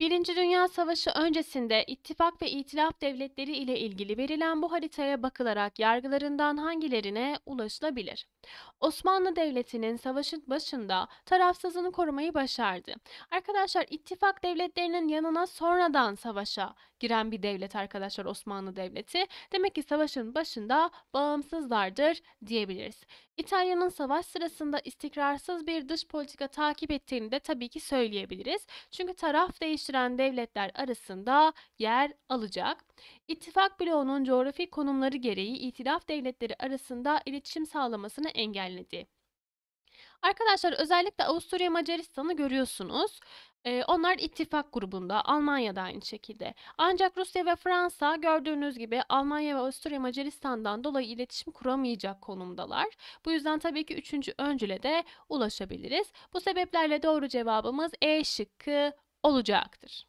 Birinci Dünya Savaşı öncesinde ittifak ve itilaf devletleri ile ilgili verilen bu haritaya bakılarak yargılarından hangilerine ulaşılabilir? Osmanlı Devleti'nin savaşın başında tarafsızlığını korumayı başardı. Arkadaşlar ittifak devletlerinin yanına sonradan savaşa giren bir devlet arkadaşlar Osmanlı Devleti. Demek ki savaşın başında bağımsızlardır diyebiliriz. İtalya'nın savaş sırasında istikrarsız bir dış politika takip ettiğini de tabii ki söyleyebiliriz. Çünkü taraf değişti geliştiren devletler arasında yer alacak. İttifak bloğunun coğrafi konumları gereği itilaf devletleri arasında iletişim sağlamasını engelledi. Arkadaşlar özellikle Avusturya Macaristan'ı görüyorsunuz. Ee, onlar ittifak grubunda, Almanya da aynı şekilde. Ancak Rusya ve Fransa gördüğünüz gibi Almanya ve Avusturya Macaristan'dan dolayı iletişim kuramayacak konumdalar. Bu yüzden tabii ki üçüncü öncüle de ulaşabiliriz. Bu sebeplerle doğru cevabımız E şıkkı olacaktır.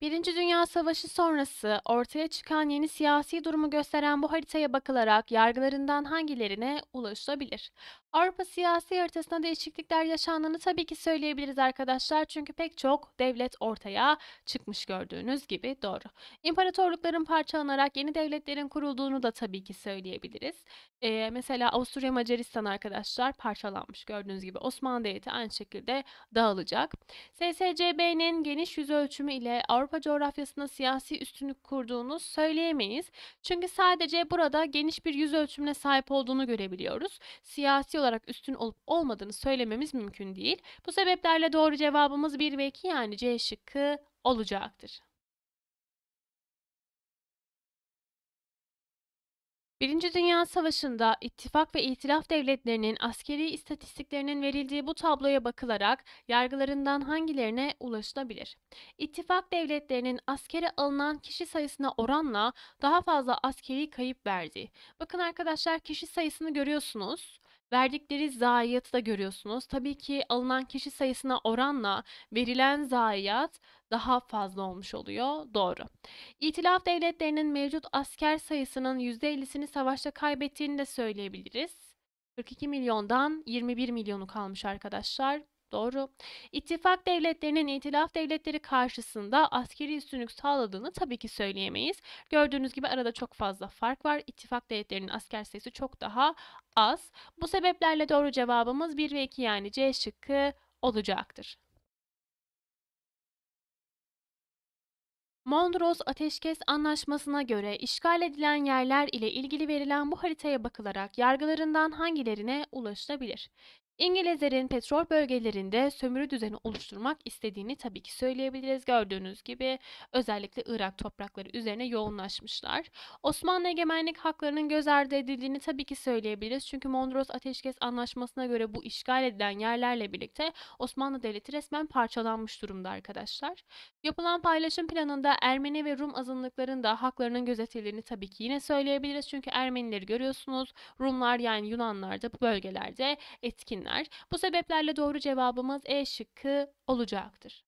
Birinci Dünya Savaşı sonrası ortaya çıkan yeni siyasi durumu gösteren bu haritaya bakılarak yargılarından hangilerine ulaşılabilir? Avrupa siyasi haritasında değişiklikler yaşandığını tabii ki söyleyebiliriz arkadaşlar. Çünkü pek çok devlet ortaya çıkmış gördüğünüz gibi doğru. İmparatorlukların parçalanarak yeni devletlerin kurulduğunu da tabii ki söyleyebiliriz. Ee, mesela Avusturya Macaristan arkadaşlar parçalanmış gördüğünüz gibi. Osmanlı Devleti aynı şekilde dağılacak. SSCB'nin geniş yüz ölçümü ile Avrupa coğrafyasında siyasi üstünlük kurduğunu söyleyemeyiz. Çünkü sadece burada geniş bir yüz ölçümüne sahip olduğunu görebiliyoruz. Siyasi olarak üstün olup olmadığını söylememiz mümkün değil. Bu sebeplerle doğru cevabımız 1 ve 2 yani C şıkkı olacaktır. Birinci Dünya Savaşı'nda ittifak ve itilaf devletlerinin askeri istatistiklerinin verildiği bu tabloya bakılarak yargılarından hangilerine ulaşılabilir? İttifak devletlerinin askere alınan kişi sayısına oranla daha fazla askeri kayıp verdi. Bakın arkadaşlar kişi sayısını görüyorsunuz verdikleri zayiatı da görüyorsunuz. Tabii ki alınan kişi sayısına oranla verilen zayiat daha fazla olmuş oluyor. Doğru. İtilaf devletlerinin mevcut asker sayısının %50'sini savaşta kaybettiğini de söyleyebiliriz. 42 milyondan 21 milyonu kalmış arkadaşlar. Doğru. İttifak devletlerinin itilaf devletleri karşısında askeri üstünlük sağladığını tabii ki söyleyemeyiz. Gördüğünüz gibi arada çok fazla fark var. İttifak devletlerinin asker sayısı çok daha az. Bu sebeplerle doğru cevabımız 1 ve 2 yani C şıkkı olacaktır. Mondros Ateşkes Anlaşması'na göre işgal edilen yerler ile ilgili verilen bu haritaya bakılarak yargılarından hangilerine ulaşılabilir? İngilizlerin petrol bölgelerinde sömürü düzeni oluşturmak istediğini tabii ki söyleyebiliriz. Gördüğünüz gibi özellikle Irak toprakları üzerine yoğunlaşmışlar. Osmanlı egemenlik haklarının göz ardı edildiğini tabii ki söyleyebiliriz. Çünkü Mondros Ateşkes Anlaşması'na göre bu işgal edilen yerlerle birlikte Osmanlı Devleti resmen parçalanmış durumda arkadaşlar. Yapılan paylaşım planında Ermeni ve Rum azınlıkların da haklarının gözetildiğini tabii ki yine söyleyebiliriz. Çünkü Ermenileri görüyorsunuz. Rumlar yani Yunanlar da bu bölgelerde etkinler etkenler. Bu sebeplerle doğru cevabımız E şıkkı olacaktır.